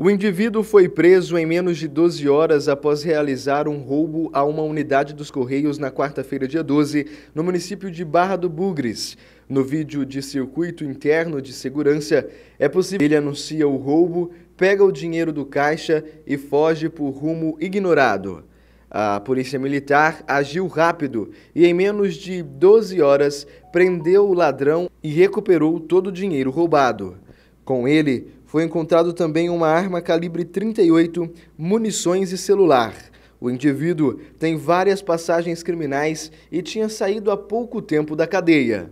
O indivíduo foi preso em menos de 12 horas após realizar um roubo a uma unidade dos Correios na quarta-feira, dia 12, no município de Barra do Bugres. No vídeo de circuito interno de segurança, é possível ele anuncia o roubo, pega o dinheiro do caixa e foge por rumo ignorado. A polícia militar agiu rápido e, em menos de 12 horas, prendeu o ladrão e recuperou todo o dinheiro roubado. Com ele foi encontrado também uma arma calibre 38, munições e celular. O indivíduo tem várias passagens criminais e tinha saído há pouco tempo da cadeia.